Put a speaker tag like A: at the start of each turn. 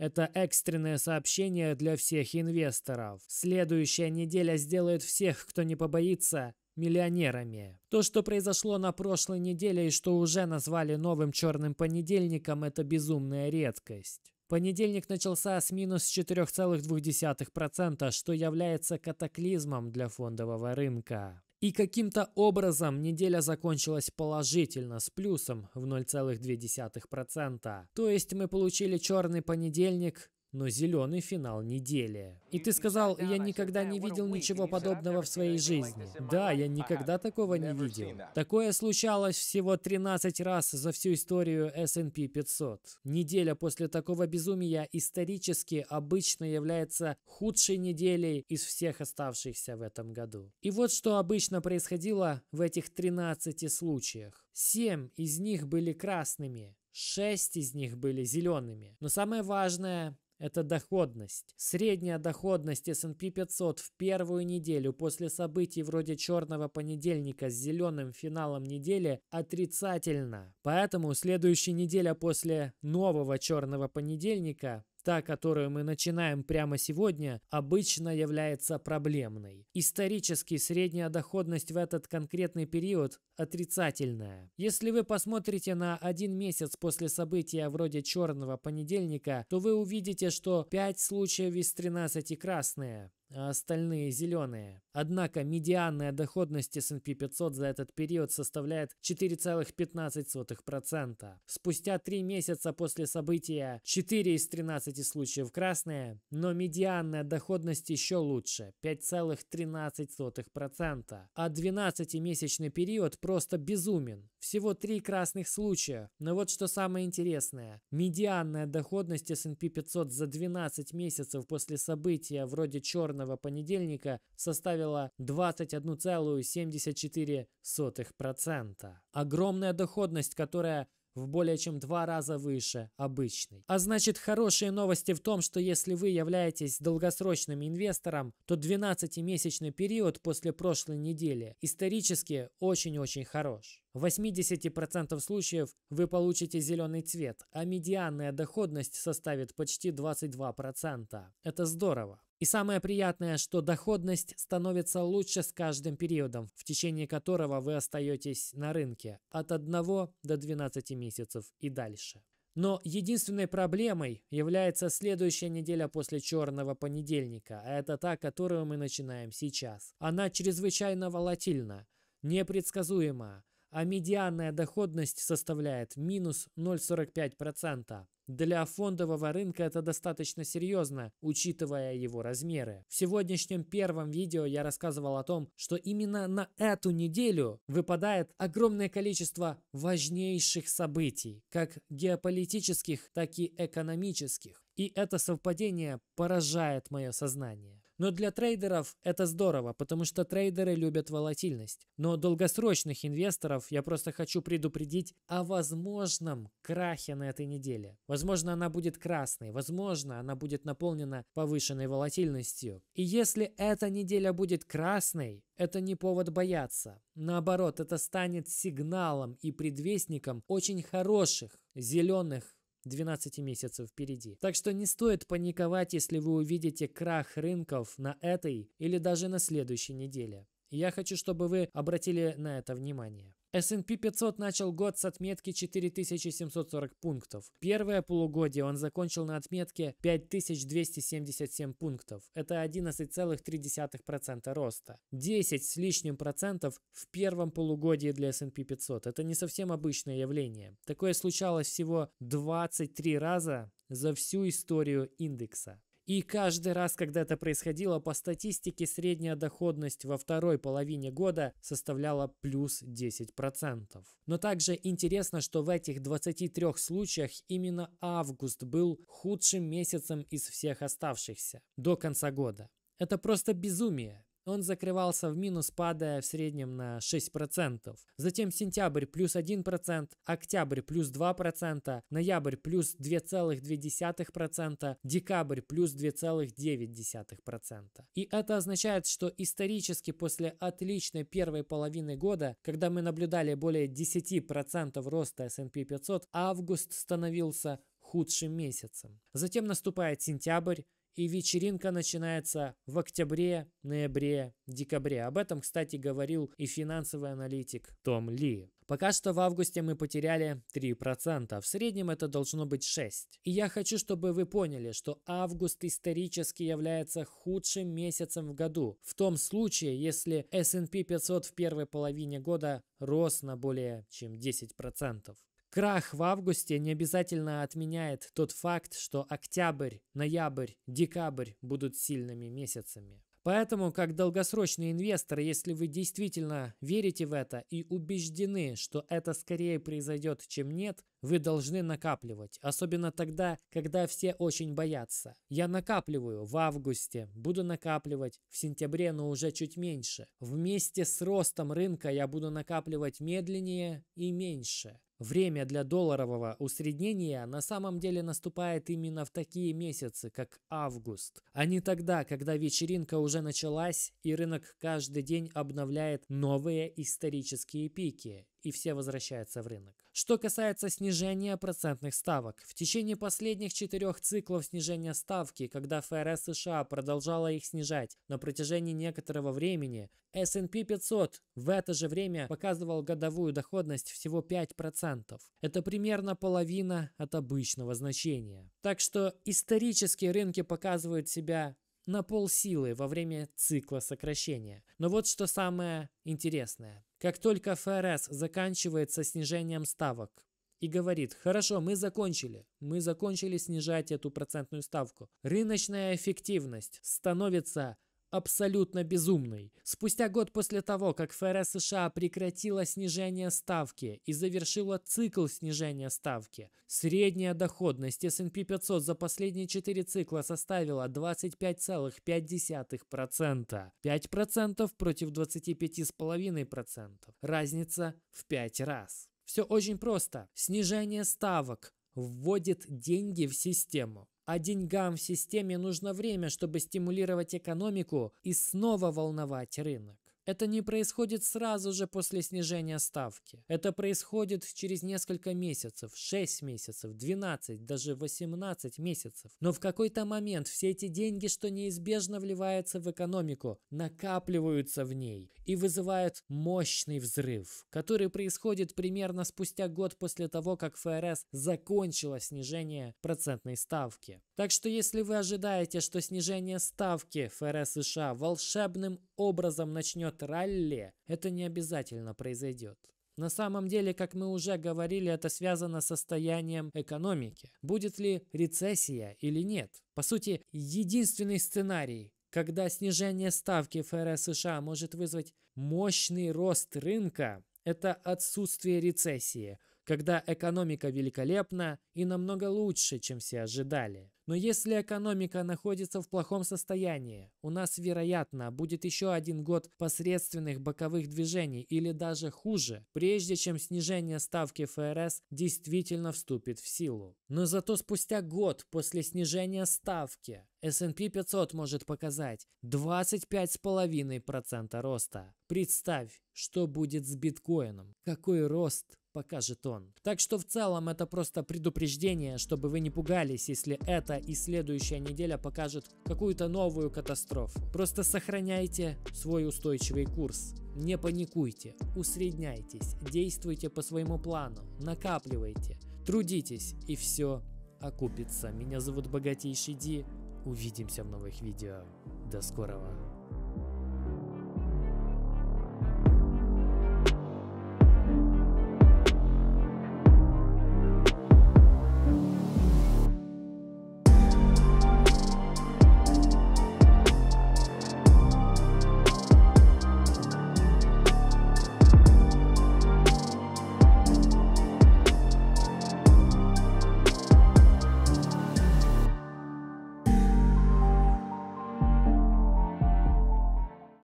A: Это экстренное сообщение для всех инвесторов. Следующая неделя сделает всех, кто не побоится, миллионерами. То, что произошло на прошлой неделе и что уже назвали новым черным понедельником, это безумная редкость. Понедельник начался с минус 4,2%, что является катаклизмом для фондового рынка. И каким-то образом неделя закончилась положительно, с плюсом в 0,2%. То есть мы получили черный понедельник но зеленый финал недели. И ты сказал, я никогда не видел ничего подобного в своей жизни. Да, я никогда такого не видел. Такое случалось всего 13 раз за всю историю S&P 500. Неделя после такого безумия исторически обычно является худшей неделей из всех оставшихся в этом году. И вот что обычно происходило в этих 13 случаях. 7 из них были красными, Шесть из них были зелеными. Но самое важное, это доходность. Средняя доходность S&P 500 в первую неделю после событий вроде черного понедельника с зеленым финалом недели отрицательна. Поэтому следующая неделя после нового черного понедельника Та, которую мы начинаем прямо сегодня, обычно является проблемной. Исторически средняя доходность в этот конкретный период отрицательная. Если вы посмотрите на один месяц после события вроде черного понедельника, то вы увидите, что 5 случаев из 13 красные. А остальные зеленые. Однако медианная доходность S&P 500 за этот период составляет 4,15%. Спустя 3 месяца после события 4 из 13 случаев красные, но медианная доходность еще лучше – 5,13%. А 12-месячный период просто безумен. Всего три красных случая, но вот что самое интересное. Медианная доходность S&P 500 за 12 месяцев после события вроде черного понедельника составила 21,74%. Огромная доходность, которая в более чем два раза выше обычной. А значит, хорошие новости в том, что если вы являетесь долгосрочным инвестором, то 12-месячный период после прошлой недели исторически очень-очень хорош. В 80% случаев вы получите зеленый цвет, а медианная доходность составит почти 22%. Это здорово. И самое приятное, что доходность становится лучше с каждым периодом, в течение которого вы остаетесь на рынке, от 1 до 12 месяцев и дальше. Но единственной проблемой является следующая неделя после черного понедельника, а это та, которую мы начинаем сейчас. Она чрезвычайно волатильна, непредсказуема, а медианная доходность составляет минус 0,45%. Для фондового рынка это достаточно серьезно, учитывая его размеры. В сегодняшнем первом видео я рассказывал о том, что именно на эту неделю выпадает огромное количество важнейших событий, как геополитических, так и экономических. И это совпадение поражает мое сознание. Но для трейдеров это здорово, потому что трейдеры любят волатильность. Но долгосрочных инвесторов я просто хочу предупредить о возможном крахе на этой неделе. Возможно, она будет красной, возможно, она будет наполнена повышенной волатильностью. И если эта неделя будет красной, это не повод бояться. Наоборот, это станет сигналом и предвестником очень хороших зеленых 12 месяцев впереди. Так что не стоит паниковать, если вы увидите крах рынков на этой или даже на следующей неделе. Я хочу, чтобы вы обратили на это внимание. S&P 500 начал год с отметки 4740 пунктов. Первое полугодие он закончил на отметке 5277 пунктов. Это 11,3% роста. 10 с лишним процентов в первом полугодии для S&P 500. Это не совсем обычное явление. Такое случалось всего 23 раза за всю историю индекса. И каждый раз, когда это происходило, по статистике средняя доходность во второй половине года составляла плюс 10%. Но также интересно, что в этих 23 случаях именно август был худшим месяцем из всех оставшихся до конца года. Это просто безумие он закрывался в минус, падая в среднем на 6%. Затем сентябрь плюс 1%, октябрь плюс 2%, ноябрь плюс 2,2%, декабрь плюс 2,9%. И это означает, что исторически после отличной первой половины года, когда мы наблюдали более 10% роста S&P 500, август становился худшим месяцем. Затем наступает сентябрь, и вечеринка начинается в октябре, ноябре, декабре. Об этом, кстати, говорил и финансовый аналитик Том Ли. Пока что в августе мы потеряли 3%, в среднем это должно быть 6%. И я хочу, чтобы вы поняли, что август исторически является худшим месяцем в году, в том случае, если S&P 500 в первой половине года рос на более чем 10%. Крах в августе не обязательно отменяет тот факт, что октябрь, ноябрь, декабрь будут сильными месяцами. Поэтому, как долгосрочный инвестор, если вы действительно верите в это и убеждены, что это скорее произойдет, чем нет, вы должны накапливать, особенно тогда, когда все очень боятся. Я накапливаю в августе, буду накапливать в сентябре, но уже чуть меньше. Вместе с ростом рынка я буду накапливать медленнее и меньше. Время для долларового усреднения на самом деле наступает именно в такие месяцы, как август, а не тогда, когда вечеринка уже началась и рынок каждый день обновляет новые исторические пики и все возвращаются в рынок. Что касается снижения процентных ставок. В течение последних четырех циклов снижения ставки, когда ФРС США продолжала их снижать на протяжении некоторого времени, S&P 500 в это же время показывал годовую доходность всего 5%. Это примерно половина от обычного значения. Так что исторически рынки показывают себя на полсилы во время цикла сокращения. Но вот что самое интересное как только ФРС заканчивает со снижением ставок и говорит, хорошо, мы закончили, мы закончили снижать эту процентную ставку, рыночная эффективность становится абсолютно безумной. Спустя год после того, как ФРС США прекратила снижение ставки и завершила цикл снижения ставки, средняя доходность S&P 500 за последние четыре цикла составила 25,5%, 5% против 25,5%. Разница в 5 раз. Все очень просто. Снижение ставок вводит деньги в систему. А деньгам в системе нужно время, чтобы стимулировать экономику и снова волновать рынок. Это не происходит сразу же после снижения ставки. Это происходит через несколько месяцев, 6 месяцев, 12, даже 18 месяцев. Но в какой-то момент все эти деньги, что неизбежно вливаются в экономику, накапливаются в ней и вызывают мощный взрыв, который происходит примерно спустя год после того, как ФРС закончила снижение процентной ставки. Так что если вы ожидаете, что снижение ставки ФРС США волшебным образом начнет ралли, это не обязательно произойдет. На самом деле, как мы уже говорили, это связано с состоянием экономики. Будет ли рецессия или нет? По сути, единственный сценарий, когда снижение ставки ФРС США может вызвать мощный рост рынка, это отсутствие рецессии – когда экономика великолепна и намного лучше, чем все ожидали. Но если экономика находится в плохом состоянии, у нас, вероятно, будет еще один год посредственных боковых движений или даже хуже, прежде чем снижение ставки ФРС действительно вступит в силу. Но зато спустя год после снижения ставки S&P 500 может показать 25,5% роста. Представь, что будет с биткоином. Какой рост покажет он. Так что в целом это просто предупреждение, чтобы вы не пугались, если это и следующая неделя покажет какую-то новую катастрофу. Просто сохраняйте свой устойчивый курс. Не паникуйте, усредняйтесь, действуйте по своему плану, накапливайте, трудитесь и все окупится. Меня зовут Богатейший Ди, увидимся в новых видео. До скорого.